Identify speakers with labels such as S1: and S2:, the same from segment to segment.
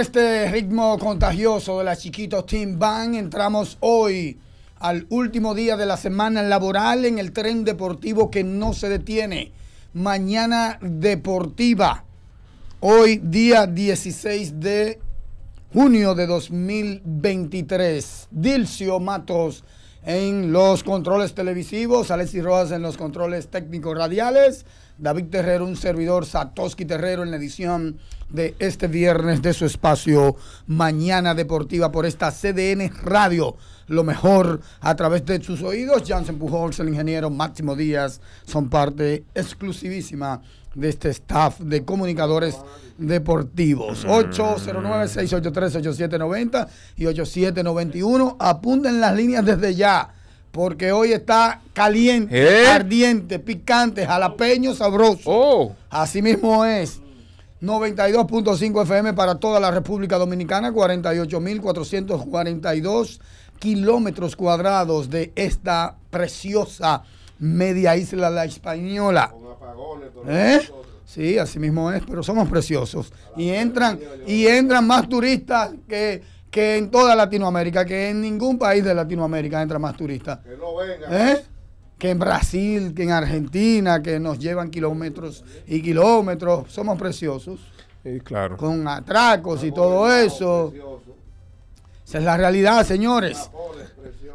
S1: Este ritmo contagioso de la chiquito Team Bang entramos hoy al último día de la semana laboral en el tren deportivo que no se detiene. Mañana deportiva. Hoy día 16 de junio de 2023. Dilcio Matos en los controles televisivos, Alexis Rojas en los controles técnicos radiales. David Terrero, un servidor, Satoshi Terrero en la edición de este viernes de su espacio Mañana Deportiva por esta CDN Radio. Lo mejor a través de sus oídos. Jansen Pujols, el ingeniero Máximo Díaz, son parte exclusivísima de este staff de comunicadores deportivos. 809-683-8790 mm. y 8791. Apunten las líneas desde ya porque hoy está caliente, ¿Eh? ardiente, picante, jalapeño, sabroso. Oh. Así mismo es. 92.5 FM para toda la República Dominicana, 48.442 kilómetros cuadrados de esta preciosa media isla la española. ¿Eh? Sí, así mismo es, pero somos preciosos. Y entran, y entran más turistas que que en toda Latinoamérica, que en ningún país de Latinoamérica entra más turistas. Que no venga. ¿Eh? Que en Brasil, que en Argentina, que nos llevan kilómetros y kilómetros. Somos preciosos. claro. Con atracos y todo eso. Esa es la realidad, señores.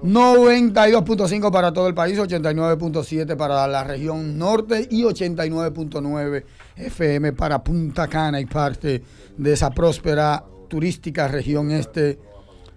S1: 92.5 para todo el país, 89.7 para la región norte y 89.9 FM para Punta Cana y parte de esa próspera turística región este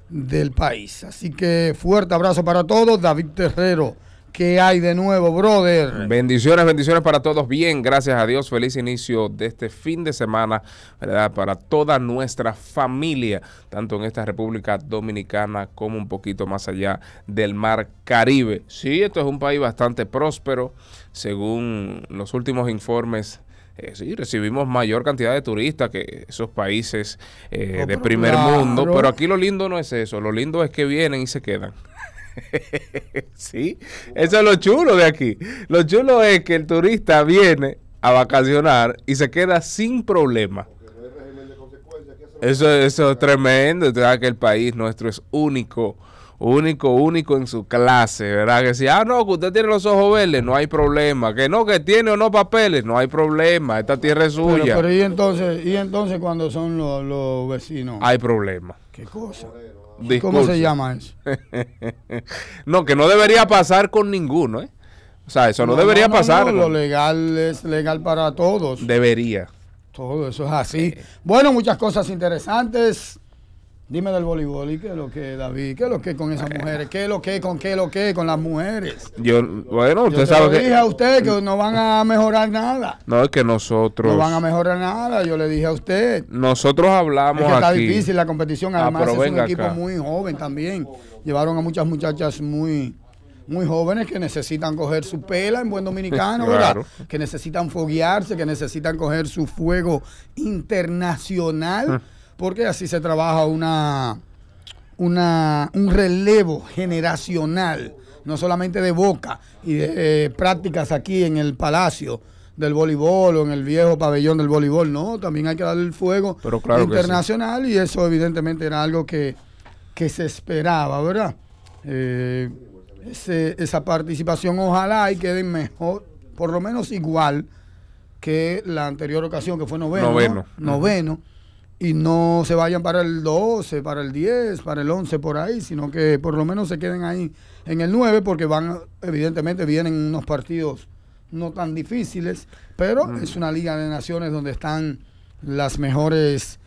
S1: del país. Así que fuerte abrazo para todos. David Terrero, ¿qué hay de nuevo, brother?
S2: Bendiciones, bendiciones para todos. Bien, gracias a Dios. Feliz inicio de este fin de semana, ¿verdad? Para toda nuestra familia, tanto en esta República Dominicana como un poquito más allá del mar Caribe. Sí, esto es un país bastante próspero, según los últimos informes eh, sí, recibimos mayor cantidad de turistas que esos países eh, de primer mundo, pero aquí lo lindo no es eso, lo lindo es que vienen y se quedan. sí, eso es lo chulo de aquí. Lo chulo es que el turista viene a vacacionar y se queda sin problema. eso, es tremendo, que el país nuestro es único único, único en su clase, ¿verdad? Que si, ah, no, que usted tiene los ojos verdes, no hay problema. Que no, que tiene o no papeles, no hay problema. Esta tierra es suya. Pero,
S1: ¿y, entonces, ¿y entonces cuando son los, vecinos?
S2: Hay problema. ¿Qué cosa? ¿Cómo se llama eso? no, que no debería pasar con ninguno, ¿eh? O sea, eso no, debería pasar. Lo
S1: legal es legal para
S2: todos. Debería.
S1: Todo eso es así. Bueno, muchas cosas interesantes. Dime del voleibol y qué es lo que David, qué es lo que con esas mujeres, qué es lo que con qué es lo que con las mujeres.
S2: Yo, bueno, dije a
S1: usted que no van a mejorar nada.
S2: No, es que nosotros. No van
S1: a mejorar nada. Yo le dije a usted.
S2: Nosotros hablamos. Es que está difícil la competición. Ah, además, es un equipo
S1: muy joven también. Llevaron a muchas muchachas muy muy jóvenes que necesitan coger su pela en buen dominicano, ¿verdad? Que necesitan foguearse, que necesitan coger su fuego internacional porque así se trabaja una, un relevo generacional, no solamente de boca y de prácticas aquí en el Palacio del voleibol o en el viejo pabellón del voleibol, no, también hay que darle el fuego internacional y eso evidentemente era algo que, se esperaba, ¿verdad? Eh, esa participación ojalá y quede mejor, por lo menos igual que la anterior ocasión que fue noveno. Noveno. Noveno y no se vayan para el 12, para el 10, para el 11 por ahí, sino que por lo menos se queden ahí en el 9 porque van evidentemente vienen unos partidos no tan difíciles, pero mm. es una liga de naciones donde están las mejores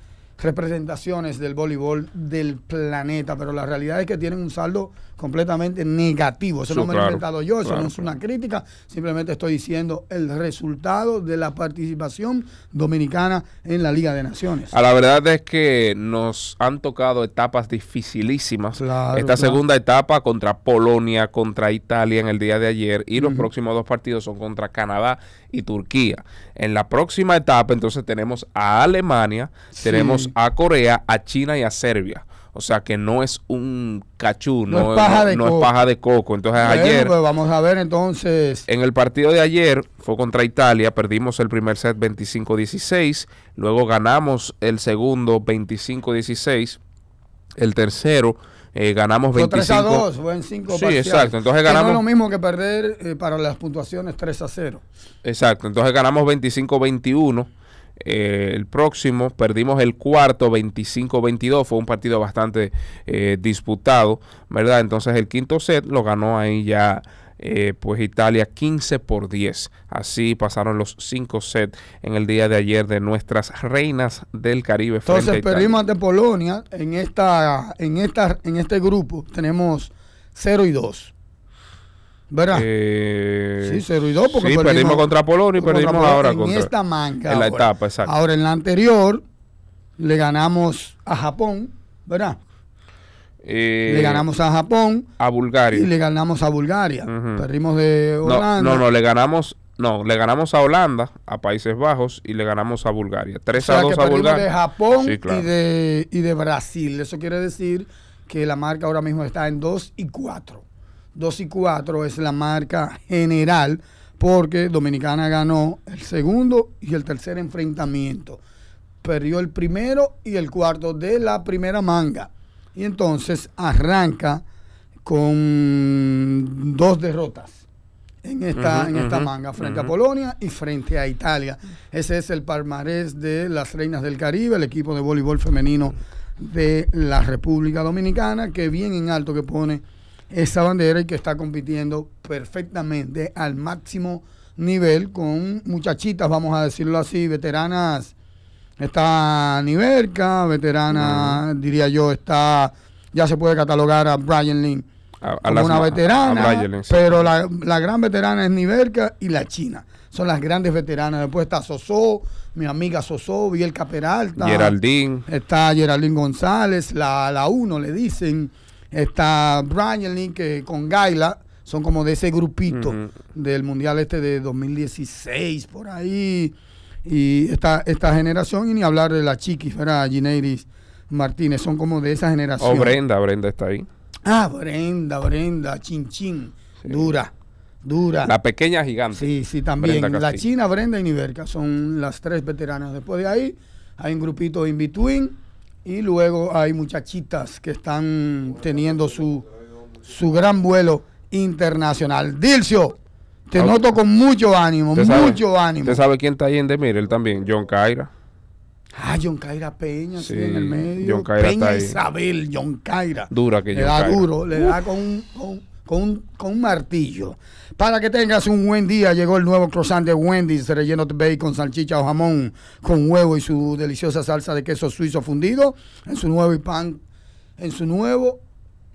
S1: representaciones del voleibol del planeta, pero la realidad es que tienen un saldo completamente negativo. Eso no me he inventado yo, eso no es una crítica, simplemente estoy diciendo el resultado de la participación dominicana en la Liga de Naciones.
S2: A la verdad es que nos han tocado etapas dificilísimas. Esta segunda etapa contra Polonia, contra Italia en el día de ayer y los próximos dos partidos son contra Canadá y Turquía. En la próxima etapa entonces tenemos a Alemania, tenemos a Corea, a China y a Serbia. O sea que no es un cachú, no, es, paja de, coco. Entonces ayer... Pues
S1: vamos a ver entonces...
S2: En el partido de ayer fue contra Italia, perdimos el primer set 25-16, luego ganamos el segundo 25-16, el tercero... Eh, ganamos 25. 3 a 2, 5 Sí, exacto. Entonces ganamos. no es lo
S1: mismo que perder eh, para las puntuaciones 3 a 0.
S2: Exacto. Entonces ganamos 25-21 eh, el próximo. Perdimos el cuarto 25-22. Fue un partido bastante eh, disputado, ¿verdad? Entonces el quinto set lo ganó ahí ya. Eh, pues Italia 15 por 10. Así pasaron los cinco sets en el día de ayer de nuestras reinas del Caribe. Entonces perdimos
S1: de Polonia en, esta, en, esta, en este grupo. Tenemos 0 y 2. ¿Verdad? Eh, sí, se y porque perdimos, contra Polonia y perdimos ahora en contra. En esta manca. En la etapa, exacto. Ahora, en la anterior, le ganamos a Japón, ¿verdad?
S2: Eh, le ganamos
S1: a Japón.
S2: A Bulgaria. Y le
S1: ganamos a Bulgaria.
S2: Perdimos de Holanda. No, no, le ganamos. No, le ganamos a Holanda, a Países Bajos y le ganamos a Bulgaria. 3 a 2 a Bulgaria. de Japón y,
S1: de, y de Brasil. Eso quiere decir que la marca ahora mismo está en 2 y 4. 2 y 4 es la marca general porque Dominicana ganó el segundo y el tercer enfrentamiento. Perdió el primero y el cuarto de la primera manga. Y entonces arranca con dos derrotas en esta, en esta manga, frente a Polonia y frente a Italia. Ese es el palmarés de las Reinas del Caribe, el equipo de voleibol femenino de la República Dominicana, que bien en alto que pone esa bandera y que está compitiendo perfectamente al máximo nivel con muchachitas, vamos a decirlo así, veteranas. Está Niverca, veterana, diría yo, está, ya se puede catalogar a Brian Lynn como una veterana, pero la, gran veterana es Niverca y la China. Son las grandes veteranas. Después está Sosó, mi amiga Sosó, el Peralta.
S2: Geraldine.
S1: Está Geraldine González, la, la uno le dicen. Está Brian que eh, con Gaila son como de ese grupito del Mundial este de 2016, por ahí. Y esta, esta generación, y ni hablar de la chiquis, Gineiris Martínez, son como de esa generación. O oh, Brenda,
S2: Brenda está ahí.
S1: Ah, Brenda, Brenda, chin chin,
S2: dura. Dura. La pequeña gigante. Sí, sí, también. La China,
S1: Brenda y Niverca son las tres veteranas. Después de ahí hay un grupito in between y luego hay muchachitas que están teniendo su, su gran vuelo internacional. Dilcio, te noto con mucho ánimo, mucho ánimo. ¿Usted sabe
S2: quién está ahí en Demir? Él también, John Caira.
S1: Ah, John Caira Peña, sí, en el medio. John Caira Peña está Isabel, John Caira. Dura que John Le da duro, le da con, con con un, martillo. Para que tengas un buen día, llegó el nuevo croissant de se relleno de bacon, salchicha o jamón, con huevo y su deliciosa salsa de queso suizo fundido, en su nuevo pan, en su nuevo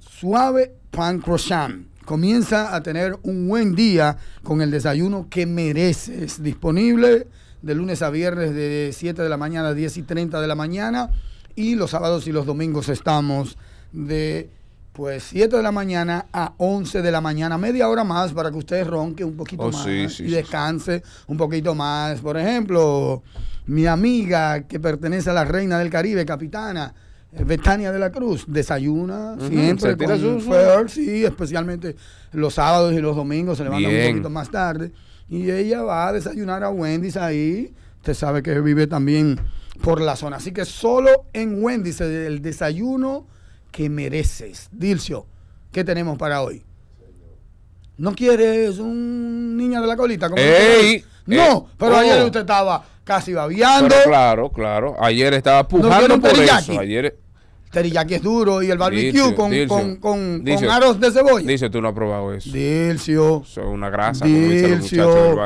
S1: suave pan croissant. Comienza a tener un buen día con el desayuno que mereces. Disponible de lunes a viernes de 7 de la mañana a 10 y 30 de la mañana. Y los sábados y los domingos estamos de pues 7 de la mañana a 11 de la mañana, media hora más para que usted ronque un poquito oh, más y descanse un poquito más. Por ejemplo, mi amiga que pertenece a la Reina del Caribe, capitana, eh, Betania de la Cruz desayuna siempre con su, sí, especialmente los sábados y los domingos se levanta un poquito más tarde y ella va a desayunar a Wendy's ahí. Usted sabe que vive también por la zona, así que solo en Wendy's el desayuno que mereces. Dilcio, ¿qué tenemos para hoy? ¿No quieres un niño de la colita? Eh, no, pero ayer usted estaba casi babiando.
S2: claro, claro. Ayer estaba pujando por eso. Ayer
S1: que es duro y el barbecue con, con, con, aros
S2: de cebolla. Dice, tú no has probado eso. Dilcio. Eso es una grasa. Dilcio.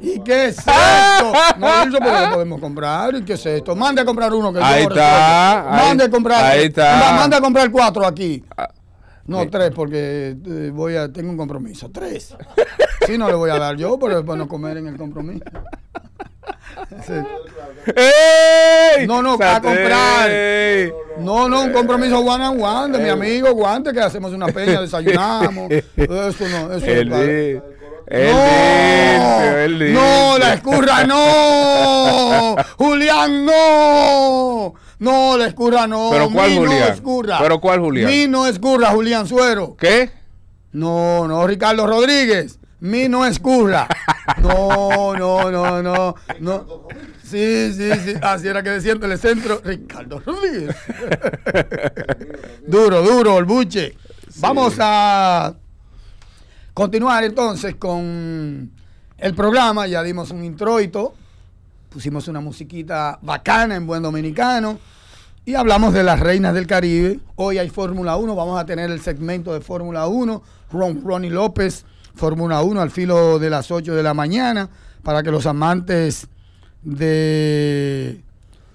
S1: ¿Y qué es esto? no, Dilcio, pero lo podemos comprar. ¿Y qué es esto? Mande a comprar uno que Ahí está. mande a comprar. Ahí eh, está. Mande a comprar cuatro aquí. Ah, no, eh. tres, porque eh, voy a, tengo un compromiso. Tres. Si no le voy a dar yo, pero después no comer en el compromiso. ¡Eh! No, no, para comprar. No, no, un eh. compromiso one and one de mi eh. amigo Guante, que hacemos una peña, desayunamos. Eh. Eso no, eso no. no, no, la escurra no, Julián no, no, la escurra no. Pero cuál Julián, pero cuál Julián. Mi no escurra, Julián Suero. ¿Qué? No, no, Ricardo Rodríguez. Mi no escurra. No, no, no, no, no. Sí, sí, sí. Así era que decían el centro Ricardo Rodríguez. duro, duro, el buche. Vamos a continuar entonces con el programa. Ya dimos un introito, pusimos una musiquita bacana en buen dominicano y hablamos de las reinas del Caribe. Hoy hay Fórmula 1, vamos a tener el segmento de Fórmula 1. Ron Ronnie López, Fórmula 1 al filo de las 8 de la mañana para que los amantes de,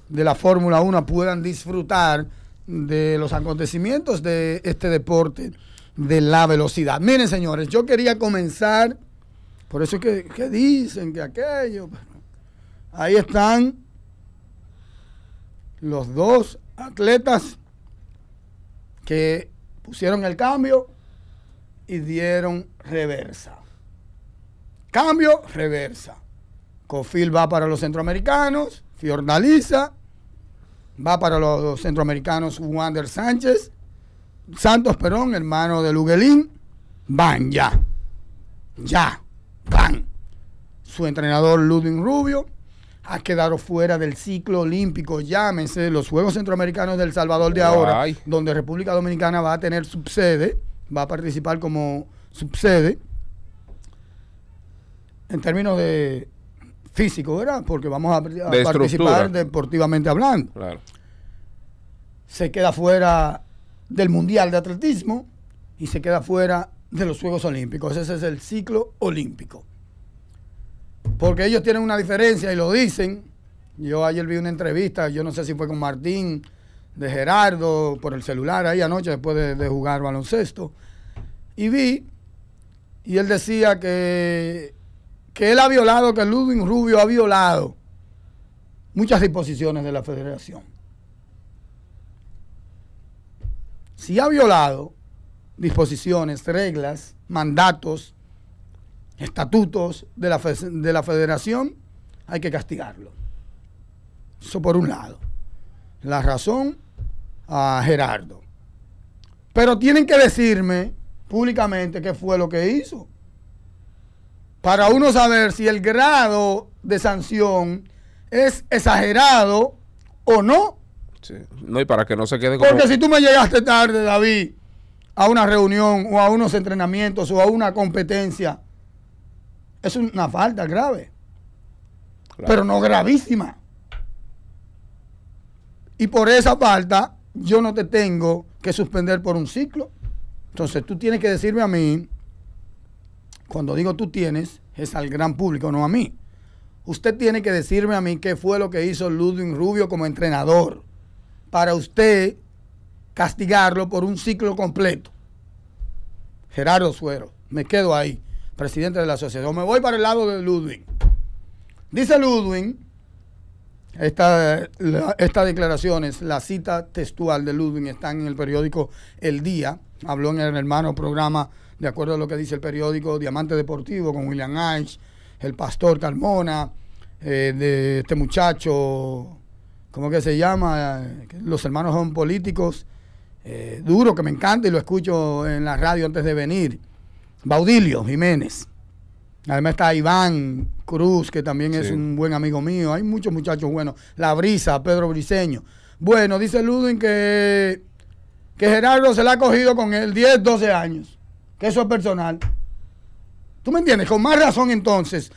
S1: de la Fórmula 1 puedan disfrutar de los acontecimientos de este deporte de la velocidad. Miren, señores, yo quería comenzar, por eso que, que dicen que aquello. Ahí están los dos atletas que pusieron el cambio y dieron reversa. Cambio, reversa. Cofil va para los centroamericanos, Fiordaliza va para los, centroamericanos Wander Sánchez, Santos Perón, hermano de Luguelín, van ya, ya, van. Su entrenador Ludwig Rubio ha quedado fuera del ciclo olímpico, llámense los Juegos Centroamericanos del Salvador de ahora, donde República Dominicana va a tener subsede, va a participar como subsede. En términos de físico, ¿verdad? Porque vamos a, participar deportivamente hablando. Se queda fuera del Mundial de Atletismo y se queda fuera de los Juegos Olímpicos. Ese es el ciclo olímpico. Porque ellos tienen una diferencia y lo dicen. Yo ayer vi una entrevista, yo no sé si fue con Martín, de Gerardo, por el celular ahí anoche después de jugar baloncesto. Y vi, y él decía que que él ha violado, que Ludwig Rubio ha violado muchas disposiciones de la federación. Si ha violado disposiciones, reglas, mandatos, estatutos de la, de la federación, hay que castigarlo. Eso por un lado. La razón a Gerardo. Pero tienen que decirme públicamente qué fue lo que hizo para uno saber si el grado de sanción es exagerado o no.
S2: Sí. No, y para que no se quede Porque si
S1: tú me llegaste tarde, David, a una reunión o a unos entrenamientos o a una competencia, es una falta grave. Pero no gravísima. Y por esa falta, yo no te tengo que suspender por un ciclo. Entonces tú tienes que decirme a mí cuando digo tú tienes, es al gran público, no a mí. Usted tiene que decirme a mí qué fue lo que hizo Ludwig Rubio como entrenador para usted castigarlo por un ciclo completo. Gerardo Suero, me quedo ahí, presidente de la asociación. Me voy para el lado de Ludwig. Dice Ludwig, estas declaraciones, la cita textual de Ludwig están en el periódico El Día, habló en el hermano programa de acuerdo a lo que dice el periódico Diamante Deportivo con William Ash, el pastor Carmona, eh, de este muchacho, ¿cómo que se llama? Eh, los hermanos son políticos, eh, duro, que me encanta y lo escucho en la radio antes de venir. Baudilio Jiménez. Además está Iván Cruz, que también es un buen amigo mío. Hay muchos muchachos buenos. La Brisa, Pedro Briseño. Bueno, dice Ludwig que, que Gerardo se la ha cogido con él 10, 12 años que eso es personal. ¿Tú me entiendes? Con más razón entonces,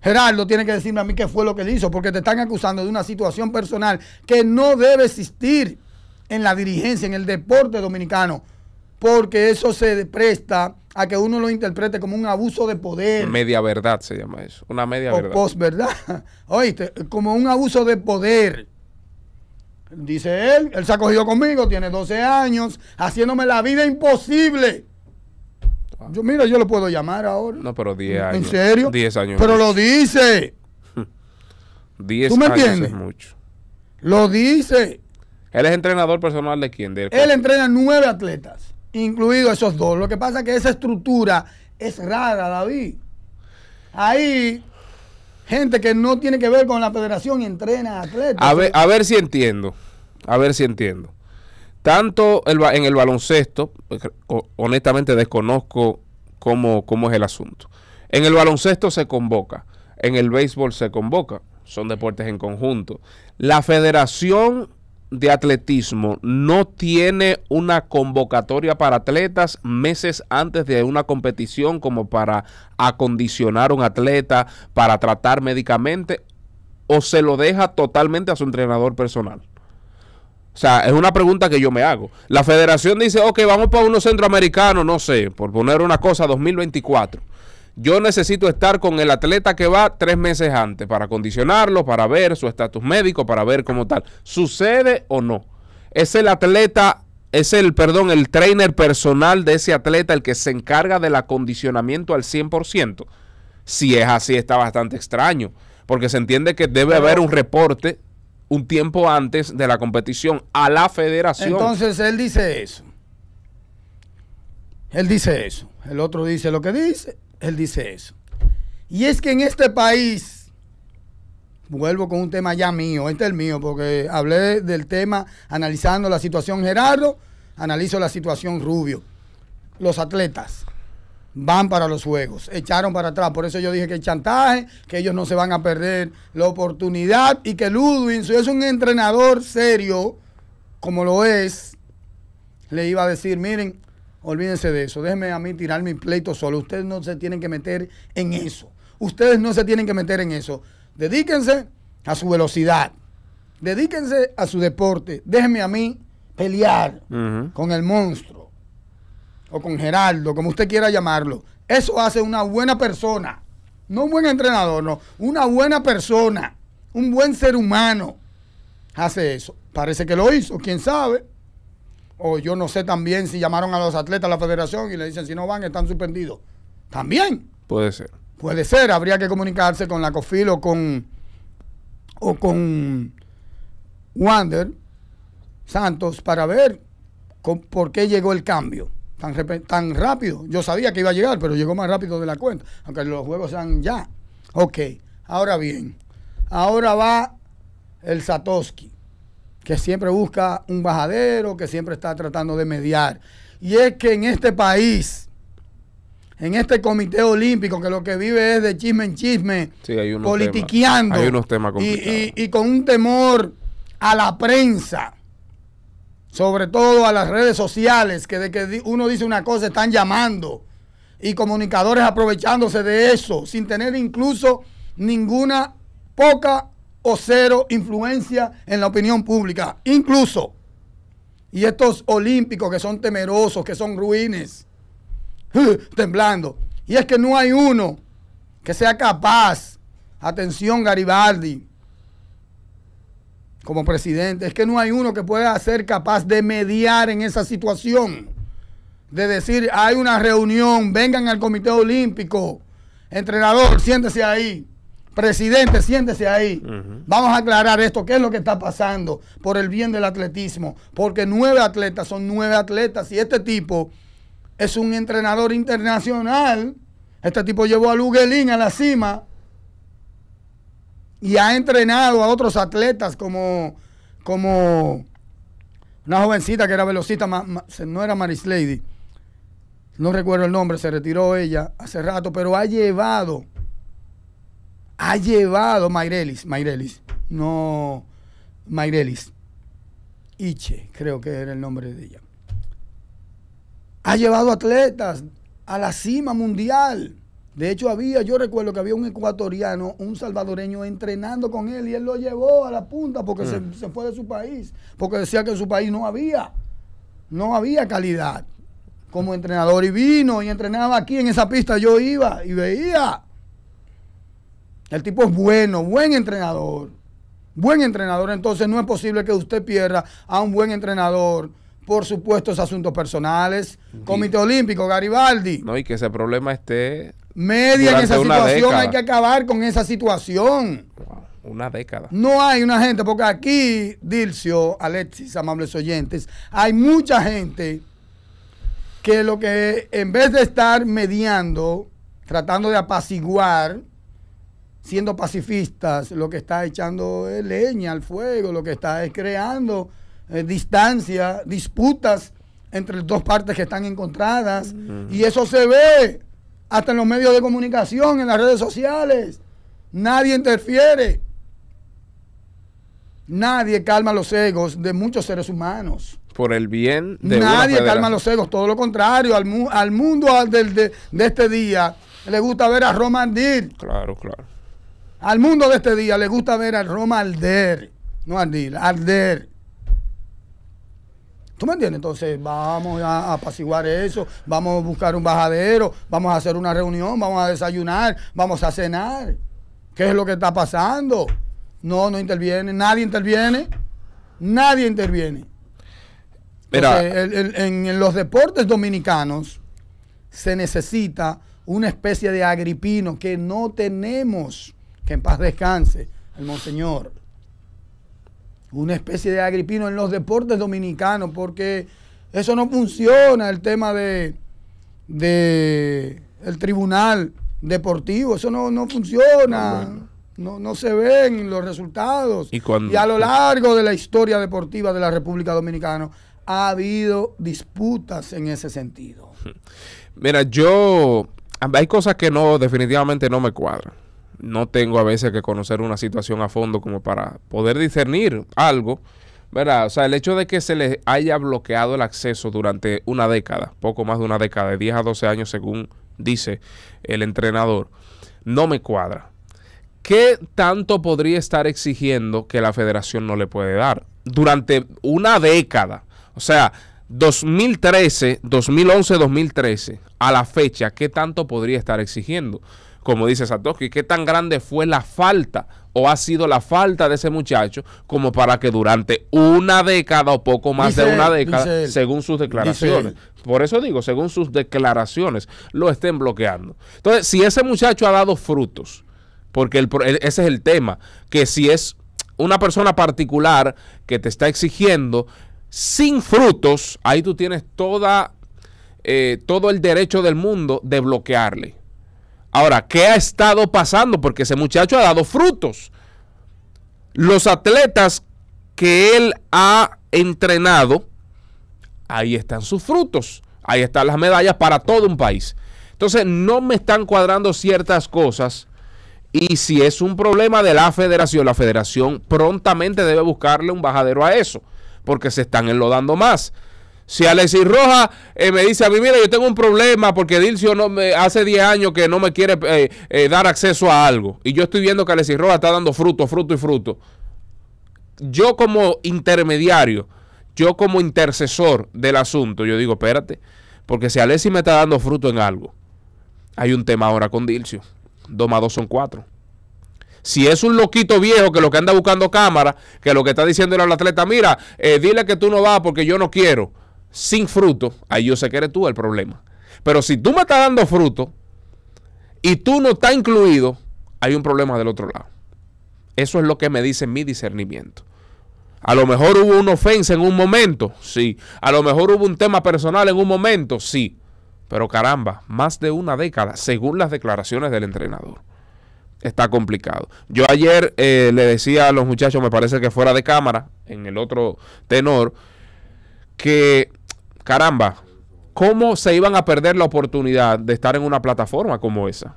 S1: Gerardo tiene que decirme a mí qué fue lo que le hizo, porque te están acusando de una situación personal que no debe existir en la dirigencia, en el deporte dominicano, porque eso se presta a que uno lo interprete como un abuso de poder.
S2: Media verdad se llama eso, una media o verdad.
S1: Posverdad, oíste, como un abuso de poder. Dice él, él se ha cogido conmigo, tiene 12 años, haciéndome la vida imposible. Yo, mira, yo lo puedo llamar ahora.
S2: No, pero 10 años. ¿En serio? 10 años. Pero lo
S1: dice.
S2: 10 años es mucho. Lo dice. Él es entrenador personal de quién? de Él
S1: entrena nueve atletas, incluidos esos dos. Lo que pasa es que esa estructura es rara, David. Ahí gente que no tiene que ver con la federación entrena atletas. A ver, a
S2: ver si entiendo. A ver si entiendo tanto en el baloncesto, pues, honestamente desconozco cómo, cómo es el asunto. En el baloncesto se convoca, en el béisbol se convoca, son deportes en conjunto. La Federación de Atletismo no tiene una convocatoria para atletas meses antes de una competición como para acondicionar a un atleta, para tratar médicamente, o se lo deja totalmente a su entrenador personal. O sea, es una pregunta que yo me hago. La federación dice, ok, vamos para unos centroamericanos, no sé, por poner una cosa, 2024. Yo necesito estar con el atleta que va tres meses antes para condicionarlo, para ver su estatus médico, para ver cómo tal. ¿Sucede o no? ¿Es el atleta, es el, perdón, el trainer personal de ese atleta el que se encarga del acondicionamiento al 100%? Si es así, está bastante extraño, porque se entiende que debe haber un reporte un tiempo antes de la competición a la federación. Entonces
S1: él dice eso. Él dice eso. El otro dice lo que dice. Él dice eso. Y es que en este país, vuelvo con un tema ya mío, este es el mío, porque hablé del tema analizando la situación Gerardo, analizo la situación Rubio, los atletas van para los juegos, echaron para atrás. Por eso yo dije que el chantaje, que ellos no se van a perder la oportunidad y que Ludwig, si es un entrenador serio, como lo es, le iba a decir, miren, olvídense de eso, déjenme a mí tirar mi pleito solo, ustedes no se tienen que meter en eso, ustedes no se tienen que meter en eso, dedíquense a su velocidad, dedíquense a su deporte, déjenme a mí pelear con el monstruo o con Gerardo, como usted quiera llamarlo, eso hace una buena persona. No un buen entrenador, no. Una buena persona, un buen ser humano hace eso. Parece que lo hizo, quién sabe. O yo no sé también si llamaron a los atletas a la federación y le dicen si no van están suspendidos. También. Puede ser. Puede ser, habría que comunicarse con la COFIL o con, o con Wander Santos para ver por qué llegó el cambio tan, rápido. Yo sabía que iba a llegar, pero llegó más rápido de la cuenta, aunque los juegos sean ya. Ok, ahora bien, ahora va el Satoshi, que siempre busca un bajadero, que siempre está tratando de mediar. Y es que en este país, en este comité olímpico, que lo que vive es de chisme en chisme,
S2: politiqueando y
S1: con un temor a la prensa sobre todo a las redes sociales, que de que uno dice una cosa están llamando y comunicadores aprovechándose de eso, sin tener incluso ninguna poca o cero influencia en la opinión pública. Incluso, y estos olímpicos que son temerosos, que son ruines, temblando. Y es que no hay uno que sea capaz, atención Garibaldi, como presidente, es que no hay uno que pueda ser capaz de mediar en esa situación. De decir, hay una reunión, vengan al Comité Olímpico, entrenador, siéntese ahí, presidente, siéntese ahí. Vamos a aclarar esto, qué es lo que está pasando por el bien del atletismo, porque nueve atletas son nueve atletas y este tipo es un entrenador internacional. Este tipo llevó a Luguelín a la cima y ha entrenado a otros atletas como, como una jovencita que era velocista, no era Maris no recuerdo el nombre, se retiró ella hace rato, pero ha llevado, ha llevado Mairelis, Mairelis, no Mairelis, Iche, creo que era el nombre de ella. Ha llevado atletas a la cima mundial. De hecho, había, yo recuerdo que había un ecuatoriano, un salvadoreño entrenando con él y él lo llevó a la punta porque mm. se, fue de su país, porque decía que en su país no había, no había calidad como entrenador y vino y entrenaba aquí en esa pista, yo iba y veía. El tipo es bueno, buen entrenador, buen entrenador, entonces no es posible que usted pierda a un buen entrenador por supuestos asuntos personales. Comité Olímpico, Garibaldi.
S2: No, y que ese problema esté media en esa situación. Hay que
S1: acabar con esa situación.
S2: Una década.
S1: No hay una gente, porque aquí, Dilcio, Alexis, amables oyentes, hay mucha gente que lo que en vez de estar mediando, tratando de apaciguar, siendo pacifistas, lo que está echando es leña al fuego, lo que está es creando eh, distancia, disputas entre las dos partes que están encontradas. Y eso se ve hasta en los medios de comunicación, en las redes sociales. Nadie interfiere. Nadie calma los egos de muchos seres humanos.
S2: Por el bien de Nadie calma
S1: los egos, todo lo contrario. Al, mundo de, este día le gusta ver a Roma
S2: Claro, claro.
S1: Al mundo de este día le gusta ver a Roma Alder. No Aldir, Alder. ¿Tú me entiendes? Entonces vamos a, apaciguar eso, vamos a buscar un bajadero, vamos a hacer una reunión, vamos a desayunar, vamos a cenar. ¿Qué es lo que está pasando? No, no interviene, nadie interviene, nadie interviene. en los deportes dominicanos se necesita una especie de agripino que no tenemos, que en paz descanse, el monseñor una especie de agripino en los deportes dominicanos, porque eso no funciona, el tema de, de el tribunal deportivo, eso no, no funciona. Ah, no, se ven los resultados.
S2: ¿Y, a lo largo
S1: de la historia deportiva de la República Dominicana ha habido disputas en ese sentido.
S2: Mira, yo hay cosas que no, definitivamente no me cuadran no tengo a veces que conocer una situación a fondo como para poder discernir algo, ¿verdad? O sea, el hecho de que se les haya bloqueado el acceso durante una década, poco más de una década, de 10 a 12 años según dice el entrenador, no me cuadra. ¿Qué tanto podría estar exigiendo que la federación no le puede dar? Durante una década. O sea, 2013, 2011, 2013, a la fecha, ¿qué tanto podría estar exigiendo? Como dice Satoshi, ¿qué tan grande fue la falta o ha sido la falta de ese muchacho como para que durante una década o poco más de una década, según sus declaraciones, por eso digo, según sus declaraciones, lo estén bloqueando? Entonces, si ese muchacho ha dado frutos, porque ese es el tema, que si es una persona particular que te está exigiendo sin frutos, ahí tú tienes toda, eh, todo el derecho del mundo de bloquearle. Ahora, ¿qué ha estado pasando? Porque ese muchacho ha dado frutos. Los atletas que él ha entrenado, ahí están sus frutos. Ahí están las medallas para todo un país. Entonces, no me están cuadrando ciertas cosas. Y si es un problema de la federación, la federación prontamente debe buscarle un bajadero a eso porque se están enlodando más. Si Alexis Roja eh, me dice a mí, mira, yo tengo un problema porque Dilcio no me, hace 10 años que no me quiere eh, eh, dar acceso a algo. Y yo estoy viendo que Alexis Roja está dando fruto, fruto y fruto. Yo como intermediario, yo como intercesor del asunto, yo digo, espérate, porque si Alexis me está dando fruto en algo, hay un tema ahora con Dilcio. Dos más dos son cuatro. Si es un loquito viejo que lo que anda buscando cámara, que lo que está diciendo el atleta, mira, eh, dile que tú no vas porque yo no quiero, sin fruto, ahí yo sé que eres tú el problema. Pero si tú me estás dando fruto y tú no estás incluido, hay un problema del otro lado. Eso es lo que me dice mi discernimiento. A lo mejor hubo una ofensa en un momento, sí. A lo mejor hubo un tema personal en un momento, sí. Pero caramba, más de una década, según las declaraciones del entrenador está complicado. Yo ayer eh, le decía a los muchachos, me parece que fuera de cámara, en el otro tenor, que caramba, ¿cómo se iban a perder la oportunidad de estar en una plataforma como esa?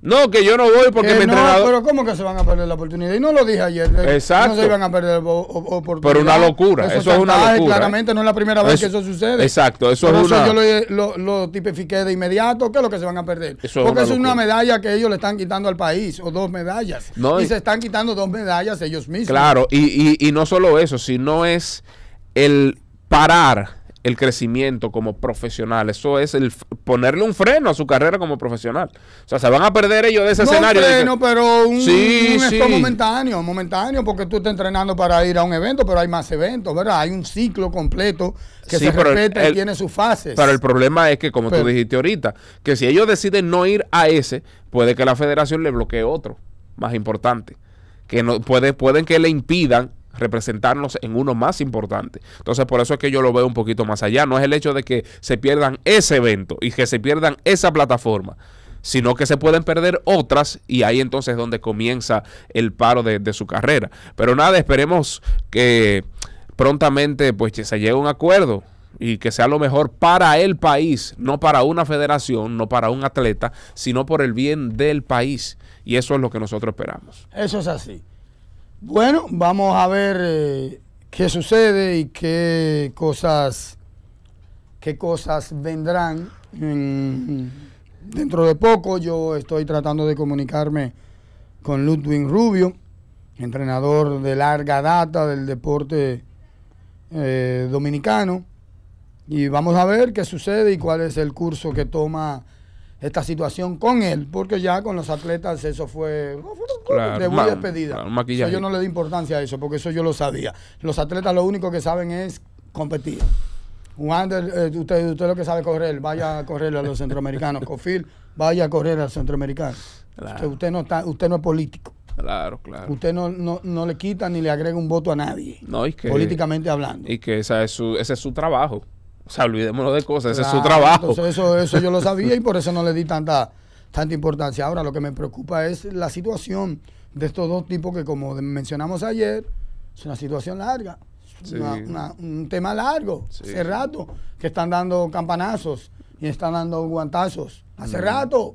S2: No, que yo no
S1: voy porque me mi no, Pero ¿cómo que se van a perder la oportunidad? Y no lo dije ayer. Eh, exacto. No se van a perder la oportunidad. Pero una locura. Eso, es una locura. Claramente no es la primera vez que eso sucede. Exacto.
S2: Eso es una... yo
S1: lo, lo, tipifiqué de inmediato. ¿Qué es lo que se van a perder? porque es una, medalla que ellos le están quitando al país. O dos medallas. y, se están quitando dos medallas ellos mismos. Claro.
S2: Y, y no solo eso, sino es el parar el crecimiento como profesional. Eso es el ponerle un freno a su carrera como profesional. O sea, se van a perder ellos de ese no escenario. Un freno, pero un, sí,
S1: momentáneo, momentáneo, porque tú estás entrenando para ir a un evento, pero hay más eventos, ¿verdad? Hay un ciclo completo que se repite y tiene sus fases. Pero el
S2: problema es que, como tú dijiste ahorita, que si ellos deciden no ir a ese, puede que la federación le bloquee otro, más importante. Que no, puede, pueden que le impidan representarnos en uno más importante. Entonces, por eso es que yo lo veo un poquito más allá. No es el hecho de que se pierdan ese evento y que se pierdan esa plataforma sino que se pueden perder otras y ahí entonces es donde comienza el paro de, su carrera. Pero nada, esperemos que prontamente pues se llegue a un acuerdo y que sea lo mejor para el país, no para una federación, no para un atleta, sino por el bien del país. Y eso es lo que nosotros esperamos.
S1: Eso es así. Bueno, vamos a ver eh, qué sucede y qué cosas, qué cosas vendrán. dentro de poco yo estoy tratando de comunicarme con Ludwig Rubio, entrenador de larga data del deporte eh, dominicano. Y vamos a ver qué sucede y cuál es el curso que toma esta situación con él, porque ya con los atletas eso fue,
S2: de muy despedida. yo no le di
S1: importancia a eso, porque eso yo lo sabía. Los atletas lo único que saben es competir. Eh, usted, usted lo que sabe correr, vaya a correr a los centroamericanos. Cofil, vaya a correr a los centroamericanos Usted, no está, usted no es político.
S2: Claro, claro. Usted
S1: no, no, le quita ni le agrega un voto a nadie.
S2: No, es que, políticamente hablando. Y que esa ese es su trabajo. O sea, olvidémonos de cosas, ese es su trabajo. Eso, eso yo
S1: lo sabía y por eso no le di tanta, tanta importancia. Ahora, lo que me preocupa es la situación de estos dos tipos que, como mencionamos ayer, es una situación larga. un tema largo, hace rato, que están dando campanazos y están dando guantazos. Hace mm. rato,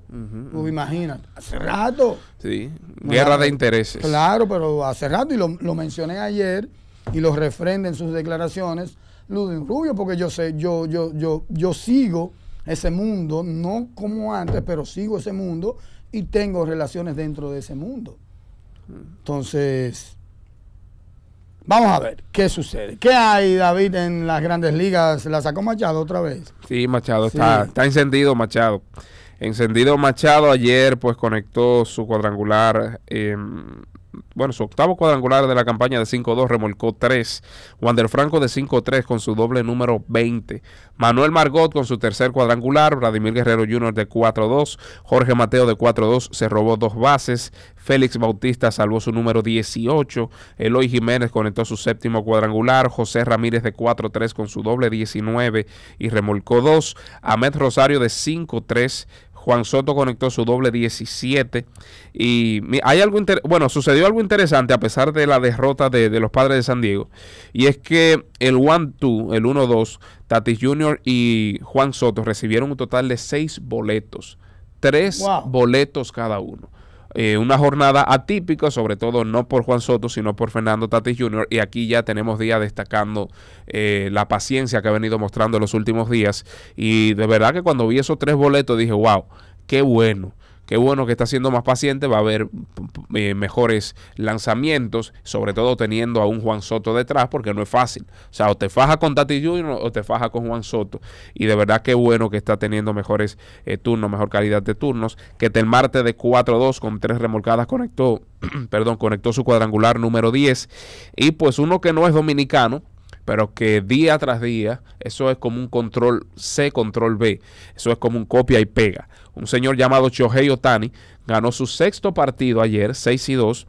S1: ¿lo imaginas, hace rato.
S2: Sí, guerra de intereses.
S1: Claro, pero hace rato, y lo, mencioné ayer, y los refrenden sus declaraciones, Ludwig Rubio, porque yo sé, yo, yo, yo, yo sigo ese mundo, no como antes, pero sigo ese mundo y tengo relaciones dentro de ese mundo. Entonces, vamos a ver qué sucede. ¿Qué hay, David, en las grandes ligas? ¿La sacó Machado otra vez?
S2: Sí, Machado, Está, está encendido Machado. Encendido Machado ayer pues conectó su cuadrangular em, bueno, su octavo cuadrangular de la campaña de 5-2 remolcó 3. Wander Franco de 5-3 con su doble número 20. Manuel Margot con su tercer cuadrangular. Vladimir Guerrero Jr. de 4-2. Jorge Mateo de 4-2 se robó dos bases. Félix Bautista salvó su número 18. Eloy Jiménez conectó su séptimo cuadrangular. José Ramírez de 4-3 con su doble 19 y remolcó 2. Ahmed Rosario de 5-3 Juan Soto conectó su doble 17. Y hay algo bueno, sucedió algo interesante a pesar de la derrota de, de los padres de San Diego. Y es que el 1-2, el 1-2, Tatis Jr. y Juan Soto recibieron un total de 6 boletos. 3 boletos cada uno. Eh, una jornada atípica, sobre todo no por Juan Soto, sino por Fernando Tatis Jr. Y aquí ya tenemos días destacando eh, la paciencia que ha venido mostrando en los últimos días. Y de verdad que cuando vi esos tres boletos dije, wow, qué bueno. Qué bueno que está siendo más paciente, va a haber eh, mejores lanzamientos, sobre todo teniendo a un Juan Soto detrás, porque no es fácil. O sea, o te faja con Tati Junior o te faja con Juan Soto. Y de verdad qué bueno que está teniendo mejores eh, turnos, mejor calidad de turnos. Que el martes de 4-2 con tres remolcadas conectó, perdón, conectó su cuadrangular número 10. Y pues uno que no es dominicano, pero que día tras día eso es como un control C, control B, eso es como un copia y pega. Un señor llamado Shohei Otani ganó su sexto partido ayer, 6 y 2.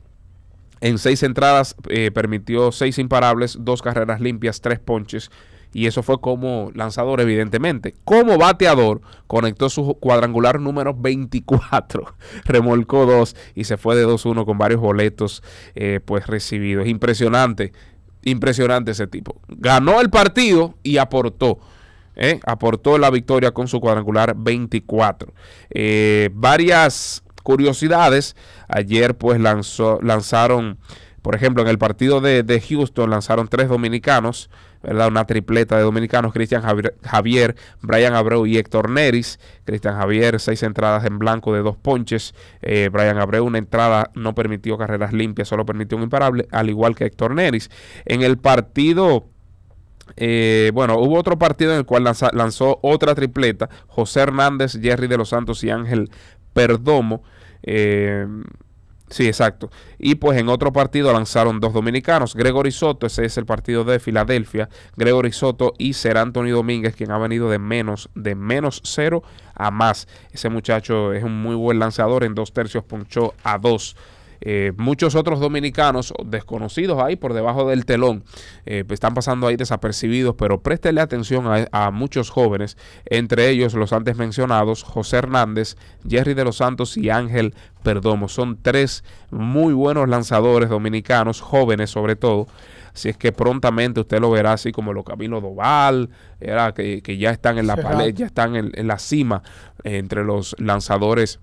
S2: En seis entradas eh, permitió seis imparables, dos carreras limpias, tres ponches y eso fue como lanzador, evidentemente. Como bateador, conectó su cuadrangular número 24, remolcó dos y se fue de 2-1 con varios boletos recibidos. Eh, pues recibidos. Impresionante Impresionante ese tipo. Ganó el partido y aportó. ¿eh? Aportó la victoria con su cuadrangular 24. Eh, varias curiosidades. Ayer pues lanzó, lanzaron, por ejemplo, en el partido de, de Houston lanzaron tres dominicanos. ¿verdad? Una tripleta de dominicanos, Cristian Javier, Brian Abreu y Héctor Neris. Cristian Javier, seis entradas en blanco de dos ponches. Eh, Brian Abreu, una entrada, no permitió carreras limpias, solo permitió un imparable, al igual que Héctor Neris. En el partido... Eh, bueno, hubo otro partido en el cual lanzó otra tripleta, José Hernández, Jerry de los Santos y Ángel Perdomo. Eh, Sí, exacto. Y pues en otro partido lanzaron dos dominicanos, Gregory Soto, ese es el partido de Filadelfia, Gregory Soto y Ser Antonio Domínguez, quien ha venido de menos, de menos cero a más. Ese muchacho es un muy buen lanzador, en dos tercios ponchó a dos eh, muchos otros dominicanos desconocidos ahí por debajo del telón eh, están pasando ahí desapercibidos, pero préstele atención a, muchos jóvenes, entre ellos los antes mencionados, José Hernández, Jerry de los Santos y Ángel Perdomo. Son tres muy buenos lanzadores dominicanos, jóvenes sobre todo. si es que prontamente usted lo verá así como lo Camilo Doval, era que, ya están en la paleta, ya están en, la cima eh, entre los lanzadores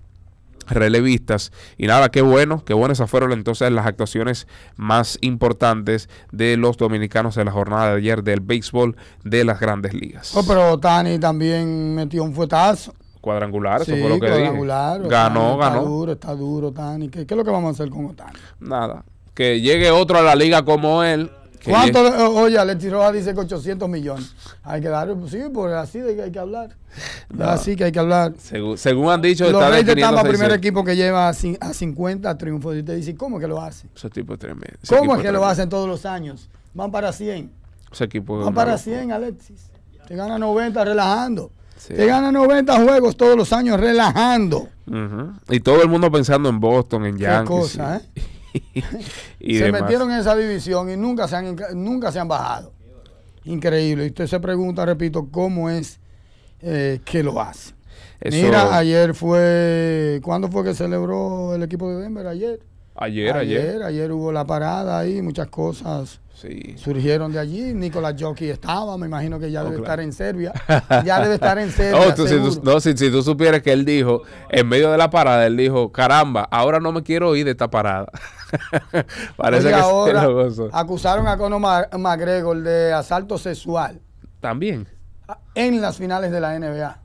S2: relevistas. Y nada, qué bueno, qué bueno. Esas fueron entonces las actuaciones más importantes de los dominicanos en la jornada de ayer del béisbol de las grandes ligas.
S1: Oh, pero Tani también metió un fuetazo.
S2: Cuadrangular, eso fue lo que cuadrangular, Ganó, ganó. Está
S1: duro, está duro, Tani. ¿Qué, es lo que vamos a hacer con Otani?
S2: Nada. Que llegue otro a la liga como él ¿Cuánto,
S1: oye, Alexis Rojas dice que 800 millones. Hay que dar, pues sí, pues así de hay que hablar.
S2: Así que hay que hablar. Según, han dicho, los te están primer
S1: equipo que lleva a 50 triunfos. Y te dice, ¿cómo es que lo hace? Ese tipo tremendo.
S2: ¿Cómo es que lo hacen
S1: todos los años? Van para 100.
S2: equipo Van para
S1: 100, Alexis. Te gana 90 relajando. Te gana 90 juegos todos los años
S2: relajando. Y todo el mundo pensando en Boston, en Yankees. Qué cosa, ¿eh? se metieron
S1: en esa división y nunca se, han, nunca se han bajado. Increíble. Y usted se pregunta, repito, cómo es eh, que lo hace. Mira, ayer fue. ¿Cuándo fue que celebró el equipo de Denver? Ayer. Ayer, ayer. Ayer, ayer hubo la parada ahí, muchas cosas Surgieron de allí. Nicolás Jockey estaba, me imagino que ya oh, debe estar en Serbia. Ya debe estar en Serbia. Oh,
S2: no, si, tú supieras que él dijo, en medio de la parada, él dijo, caramba, ahora no me quiero ir de esta parada. Parece que ahora
S1: acusaron a Conor McGregor de asalto sexual. También. Ah, en las finales de la NBA.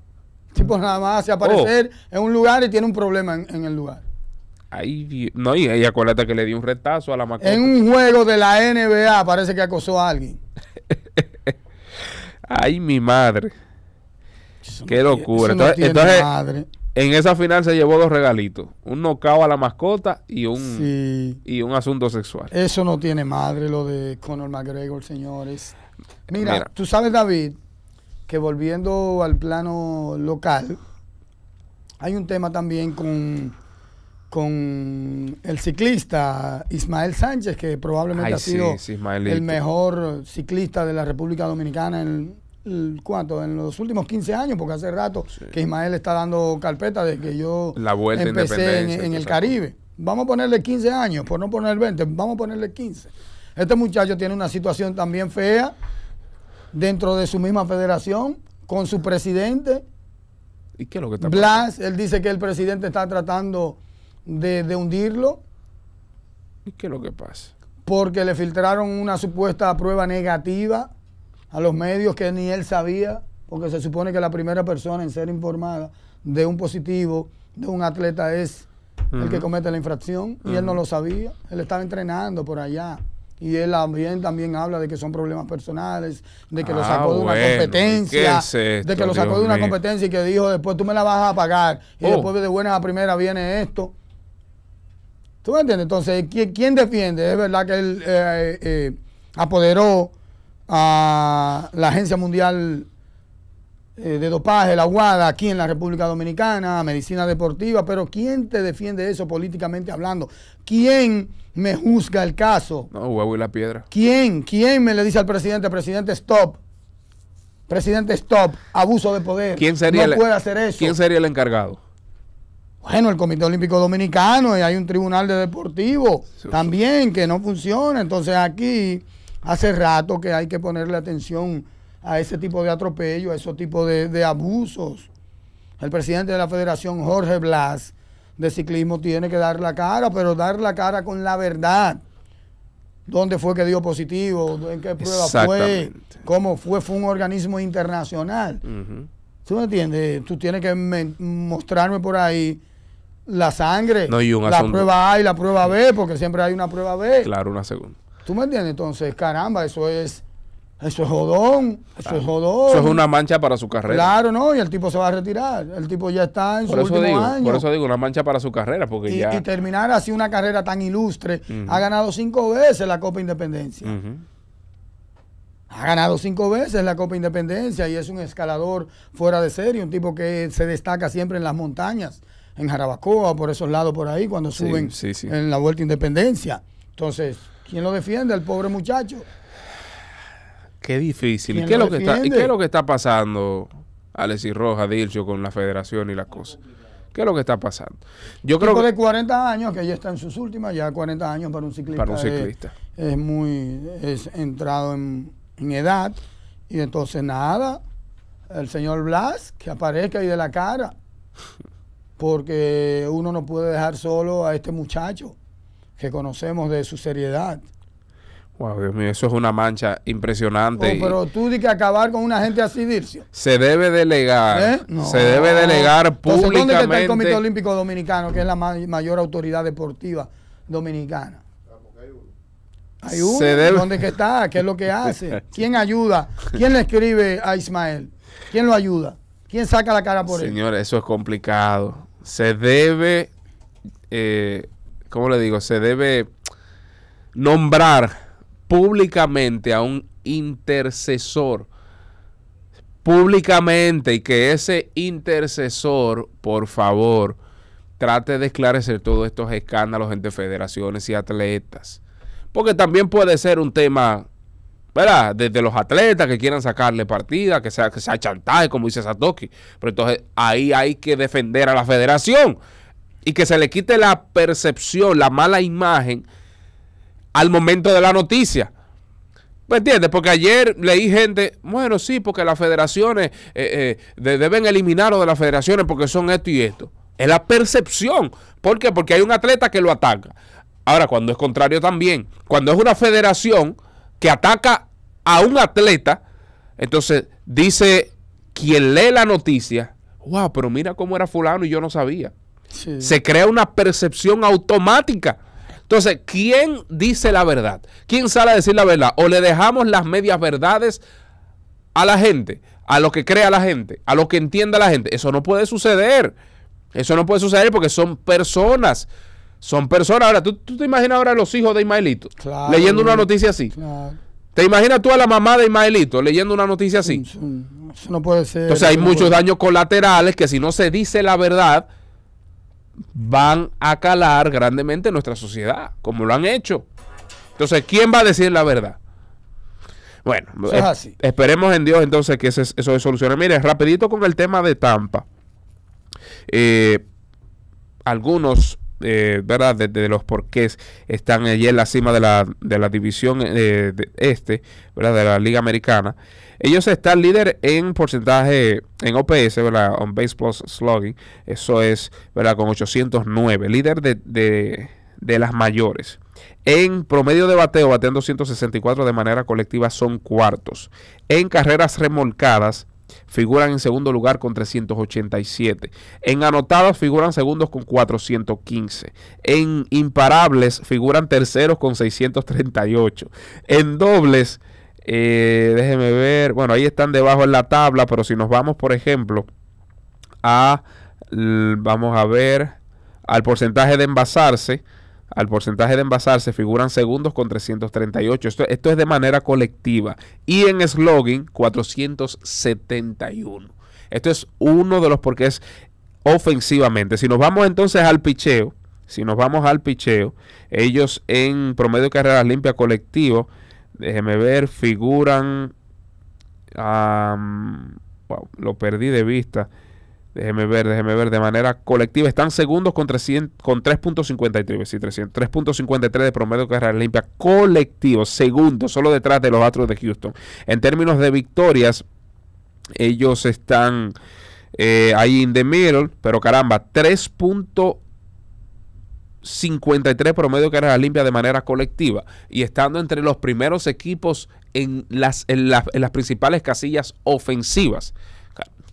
S1: Tipo nada más hace oh. aparecer en un lugar y tiene un problema en el lugar.
S2: Ay, no, y, acuérdate que le dio un retazo a la mascota.
S1: En un juego de la NBA parece que acosó a alguien.
S2: Ay, mi madre. Qué locura. entonces, en esa final se llevó dos regalitos. Un nocao a la mascota y un, y un asunto sexual. Eso no
S1: tiene madre lo de Conor McGregor, señores. Mira. tú sabes, David, que volviendo al plano local, hay un tema también con con el ciclista Ismael Sánchez, que probablemente ha sido el mejor ciclista de la República Dominicana en, en los últimos 15 años, porque hace rato que Ismael está dando carpeta de que yo empecé en, el Caribe. Vamos a ponerle 15 años, por no poner 20, vamos a ponerle 15. Este muchacho tiene una situación también fea dentro de su misma federación, con su presidente.
S2: ¿Y qué es lo que está Blas,
S1: él dice que el presidente está tratando de, hundirlo. ¿Y qué es lo que pasa? Porque le filtraron una supuesta prueba negativa a los medios que ni él sabía, porque se supone que la primera persona en ser informada de un positivo de un atleta es el que comete la infracción y él no lo sabía, él estaba entrenando por allá. Y él también, también habla de que son problemas personales, de que lo ah, sacó de una competencia, de que lo sacó de una competencia y que dijo, después tú me la vas a pagar. Y oh. después de buenas a primeras viene esto. ¿Tú me entiendes? Entonces, ¿quién, defiende? Es verdad que él eh, eh, apoderó a la Agencia Mundial eh, de Dopaje, la UADA, aquí en la República Dominicana, medicina deportiva, pero ¿quién te defiende eso políticamente hablando? ¿Quién me juzga el caso?
S2: No, huevo y la piedra.
S1: ¿Quién? ¿Quién me le dice al presidente, presidente, stop? Presidente, stop, abuso de poder. ¿Quién sería el, puede hacer eso.
S2: ¿Quién sería el encargado?
S1: Bueno, el Comité Olímpico Dominicano y hay un tribunal de deportivo también que no funciona. Entonces aquí hace rato que hay que ponerle atención a ese tipo de atropellos, a ese tipo de, abusos. El presidente de la federación, Jorge Blas, de ciclismo tiene que dar la cara, pero dar la cara con la verdad. ¿Dónde fue que dio positivo? ¿En qué prueba fue? ¿Cómo fue? Fue un organismo internacional. ¿Tú me entiendes? Tú tienes que mostrarme por ahí la sangre, la prueba A y la prueba B, porque siempre hay una prueba B. Claro, una segunda. ¿Tú me entiendes? Entonces, caramba, eso es... Eso es jodón, eso es jodón. Eso es una
S2: mancha para su carrera. Claro,
S1: no, y el tipo se va a retirar. El tipo ya está en su último año. Por eso
S2: digo, una mancha para su carrera, porque y, ya... Y
S1: terminar así una carrera tan ilustre. Ha ganado cinco veces la Copa Independencia. Ha ganado cinco veces la Copa Independencia y es un escalador fuera de serie, un tipo que se destaca siempre en las montañas en Jarabacoa, por esos lados por ahí, cuando suben en la Vuelta Independencia. Entonces, ¿quién lo defiende? El pobre muchacho.
S2: Qué difícil. ¿Y qué, es lo que está, pasando, Alexis Rojas, Dilcio, con la federación y las cosas? ¿Qué es lo que está pasando? Yo creo que... de
S1: 40 años, que ya está en sus últimas, ya 40 años para un ciclista. Para un ciclista. Es, muy. es entrado en, en edad. Y entonces, nada. El señor Blas, que aparezca ahí de la cara porque uno no puede dejar solo a este muchacho que conocemos de su seriedad.
S2: Wow, Dios mío, eso es una mancha impresionante. Oh, pero
S1: tú di que acabar con una gente así, Dircio.
S2: Se debe delegar. ¿Eh? Se debe delegar públicamente. Entonces, ¿Dónde está el Comité
S1: Olímpico Dominicano, que es la mayor autoridad deportiva dominicana? Hay uno. ¿Dónde que está? ¿Qué es lo que hace? ¿Quién ayuda? ¿Quién le escribe a Ismael? ¿Quién lo ayuda? ¿Quién saca la cara por él?
S2: Señor, eso es complicado se debe, eh, ¿cómo le digo? Se debe nombrar públicamente a un intercesor públicamente y que ese intercesor, por favor, trate de esclarecer todos estos escándalos entre federaciones y atletas. Porque también puede ser un tema ¿verdad? Desde los atletas que quieran sacarle partida, que sea, que sea chantaje, como dice Satoshi. Pero entonces ahí hay que defender a la federación y que se le quite la percepción, la mala imagen al momento de la noticia. ¿Me entiendes? Porque ayer leí gente, bueno, sí, porque las federaciones eh, eh, deben eliminarlo de las federaciones porque son esto y esto. Es la percepción. ¿Por qué? Porque hay un atleta que lo ataca. Ahora, cuando es contrario también, cuando es una federación, que ataca a un atleta, entonces dice quien lee la noticia, wow, pero mira cómo era fulano y yo no sabía. Se crea una percepción automática. Entonces, ¿quién dice la verdad? ¿Quién sale a decir la verdad? ¿O le dejamos las medias verdades a la gente, a lo que crea la gente, a lo que entienda la gente? Eso no puede suceder. Eso no puede suceder porque son personas. Son personas. Ahora, ¿tú, te imaginas ahora a los hijos de Ismaelito leyendo una noticia así. ¿Te imaginas tú a la mamá de Ismaelito leyendo una noticia así? Eso
S1: no puede ser. Entonces hay muchos
S2: daños colaterales que si no se dice la verdad van a calar grandemente nuestra sociedad, como lo han hecho. Entonces, ¿quién va a decir la verdad? Bueno, esperemos en Dios entonces que eso, se solucione. Mire, rapidito con el tema de Tampa. Eh, algunos eh, ¿verdad? De, los porqués están allí en la cima de la, división eh, de este, De la Liga Americana. Ellos están líder en porcentaje en OPS, ¿verdad? On Base Plus Slugging. Eso es, ¿verdad? Con 809. Líder de, de las mayores. En promedio de bateo, bateando 164 de manera colectiva, son cuartos. En carreras remolcadas, figuran en segundo lugar con 387. En anotados figuran segundos con 415. En imparables figuran terceros con 638. En dobles, déjenme eh, déjeme ver, bueno, ahí están debajo en la tabla, pero si nos vamos, por ejemplo, a, vamos a ver, al porcentaje de envasarse, al porcentaje de se figuran segundos con 338. Esto, esto es de manera colectiva. Y en slogan 471. Esto es uno de los porque es ofensivamente. Si nos vamos entonces al picheo, si nos vamos al picheo, ellos en promedio de carreras limpias colectivo, déjeme ver, figuran... lo perdí de vista. Déjeme ver, déjeme ver. De manera colectiva están segundos con, con 3.53, 3.53 de promedio que carreras limpia, colectivo segundos, solo detrás de los Astros de Houston. En términos de victorias, ellos están eh, ahí in the middle, pero caramba, 3.53 promedio de la limpia de manera colectiva y estando entre los primeros equipos en las, en las principales casillas ofensivas.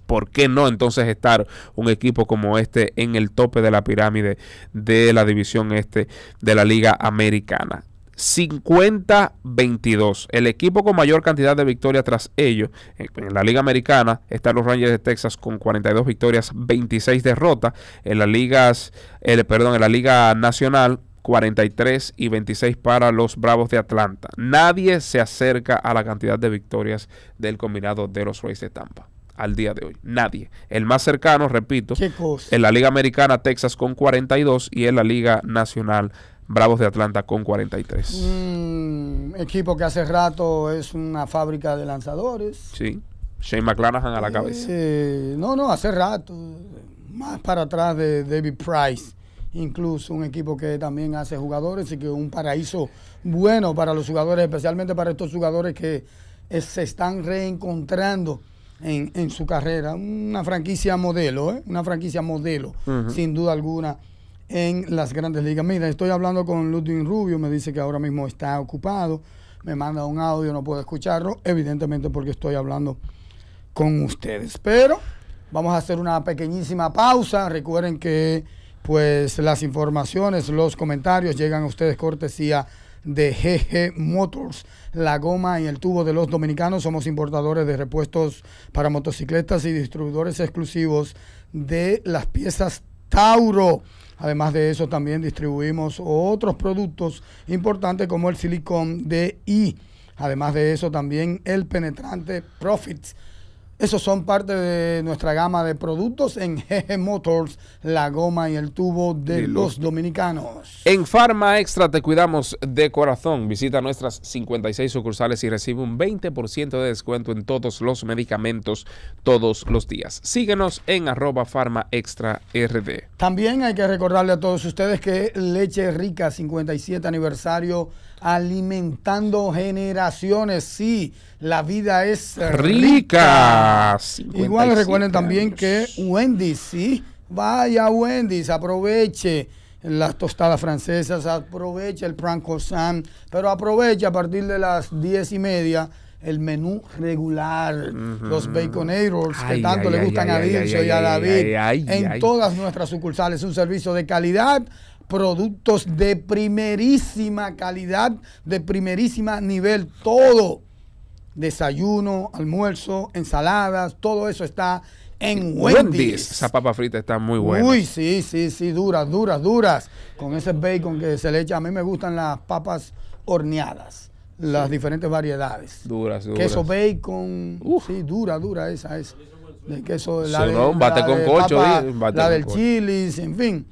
S2: ¿por qué no entonces estar un equipo como este en el tope de la pirámide de la división este de la Liga Americana? 50-22. El equipo con mayor cantidad de victorias tras ellos eh, en la Liga Americana están los Rangers de Texas con 42 victorias, 26 derrotas. En las ligas, el, perdón, en la Liga Nacional 43 y 26 para los Bravos de Atlanta. Nadie se acerca a la cantidad de victorias del combinado de los Rays de Tampa al día de hoy. Nadie. El más cercano, repito, en la Liga Americana, Texas con 42 y en la Liga Nacional, Bravos de Atlanta con 43.
S1: Mm, equipo que hace rato es una fábrica de lanzadores.
S2: Sí. Shane McClanahan a la cabeza.
S1: no, no, hace rato. Más para atrás de David Price. Incluso un equipo que también hace jugadores y que es un paraíso bueno para los jugadores, especialmente para estos jugadores que eh, se están reencontrando en, su carrera. Una franquicia modelo, ¿eh? una franquicia modelo, sin duda alguna, en las grandes ligas. Mira, estoy hablando con Ludwig Rubio, me dice que ahora mismo está ocupado, me manda un audio, no puedo escucharlo, evidentemente porque estoy hablando con ustedes. Pero vamos a hacer una pequeñísima pausa. Recuerden que pues las informaciones, los comentarios llegan a ustedes cortesía de GG Motors, la goma y el tubo de los dominicanos. Somos importadores de repuestos para motocicletas y distribuidores exclusivos de las piezas Tauro. Además de eso, también distribuimos otros productos importantes como el silicón y Además de eso, también el penetrante Profits esos son parte de nuestra gama de productos en GG Motors, la goma y el tubo de, los, dominicanos.
S2: En Farma Extra te cuidamos de corazón. Visita nuestras 56 sucursales y recibe un 20% de descuento en todos los medicamentos todos los días. Síguenos en arroba Extra RD.
S1: También hay que recordarle a todos ustedes que Leche Rica 57 aniversario alimentando generaciones. Sí la vida es rica.
S2: Igual recuerden
S1: también que Wendy, sí. Vaya Wendy's, aproveche las tostadas francesas, aproveche el franco Sam. pero aproveche a partir de las diez y media el menú regular, los baconators que tanto le gustan a Dilso y a David, en todas nuestras sucursales, un servicio de calidad, productos de primerísima calidad, de primerísima nivel, todo desayuno, almuerzo, ensaladas, todo eso está en Wendy's.
S2: Esa papa frita está muy buena. Uy,
S1: sí, sí, sí, duras, duras, duras. Con ese bacon que se le echa. A mí me gustan las papas horneadas, las diferentes variedades.
S2: Duras, duras. Queso
S1: bacon. Sí, dura, dura esa, esa. De queso, de, la, con cocho, papa, la del chili, en fin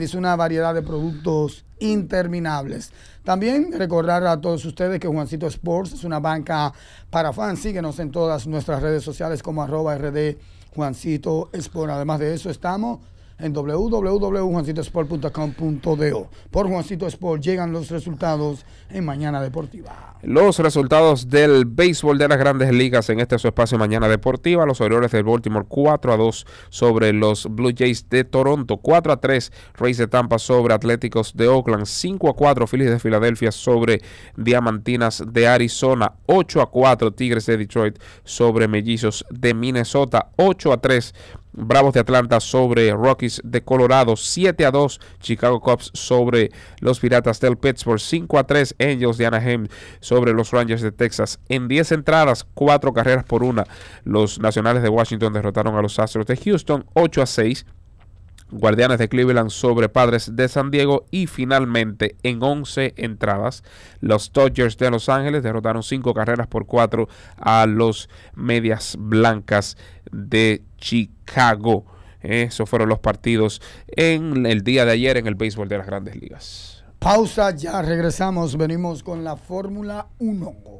S1: es una variedad de productos interminables. También recordar a todos ustedes que Juancito Sports es una banca para fans. Síguenos en todas nuestras redes sociales como arroba rd Juancito Sports. Además de eso, estamos en www.juancitosport.com.do. Por Juancito Sport llegan los resultados en Mañana Deportiva.
S2: Los resultados del béisbol de las grandes ligas en este su espacio Mañana Deportiva. Los Orioles del Baltimore 4 a 2 sobre los Blue Jays de Toronto. 4 a 3 Rays de Tampa sobre Atléticos de Oakland. 5 a 4 Phillies de Filadelfia sobre Diamantinas de Arizona. 8 a 4 Tigres de Detroit sobre Mellizos de Minnesota. 8 a 3 Bravos de Atlanta sobre Rockies de Colorado 7 a 2, Chicago Cubs sobre los Piratas del Pittsburgh 5 a 3, Angels de Anaheim sobre los Rangers de Texas en 10 entradas, 4 carreras por una. Los Nacionales de Washington derrotaron a los Astros de Houston 8 a 6. Guardianes de Cleveland sobre Padres de San Diego y finalmente en 11 entradas los Dodgers de Los Ángeles derrotaron 5 carreras por 4 a los Medias Blancas de Chicago. Esos fueron los partidos en el día de ayer en el béisbol de las grandes ligas.
S1: Pausa, ya regresamos, venimos con la Fórmula 1.